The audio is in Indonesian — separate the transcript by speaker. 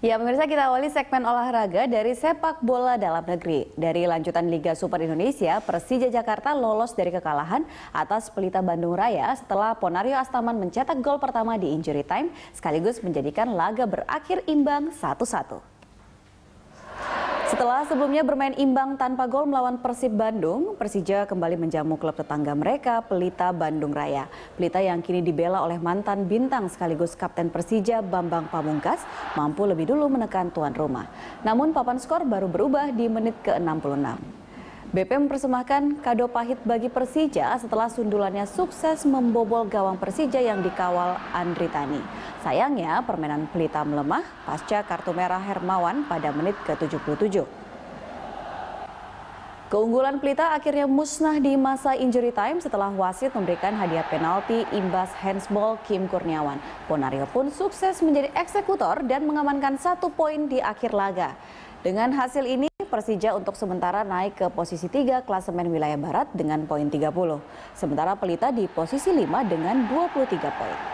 Speaker 1: Ya pemirsa kita awali segmen olahraga dari sepak bola dalam negeri. Dari lanjutan Liga Super Indonesia, Persija Jakarta lolos dari kekalahan atas Pelita Bandung Raya setelah Ponario Astaman mencetak gol pertama di injury time sekaligus menjadikan laga berakhir imbang 1-1. Setelah sebelumnya bermain imbang tanpa gol melawan Persib Bandung, Persija kembali menjamu klub tetangga mereka, Pelita Bandung Raya. Pelita yang kini dibela oleh mantan bintang sekaligus kapten Persija Bambang Pamungkas mampu lebih dulu menekan tuan rumah. Namun papan skor baru berubah di menit ke-66. BP mempersembahkan kado pahit bagi Persija setelah sundulannya sukses membobol gawang Persija yang dikawal Andri Tani. Sayangnya permainan Pelita melemah pasca kartu merah Hermawan pada menit ke-77. Keunggulan Pelita akhirnya musnah di masa injury time setelah wasit memberikan hadiah penalti imbas handsball Kim Kurniawan. Ponario pun sukses menjadi eksekutor dan mengamankan satu poin di akhir laga. Dengan hasil ini, Persija untuk sementara naik ke posisi 3 klasemen wilayah barat dengan poin 30. Sementara Pelita di posisi 5 dengan 23 poin.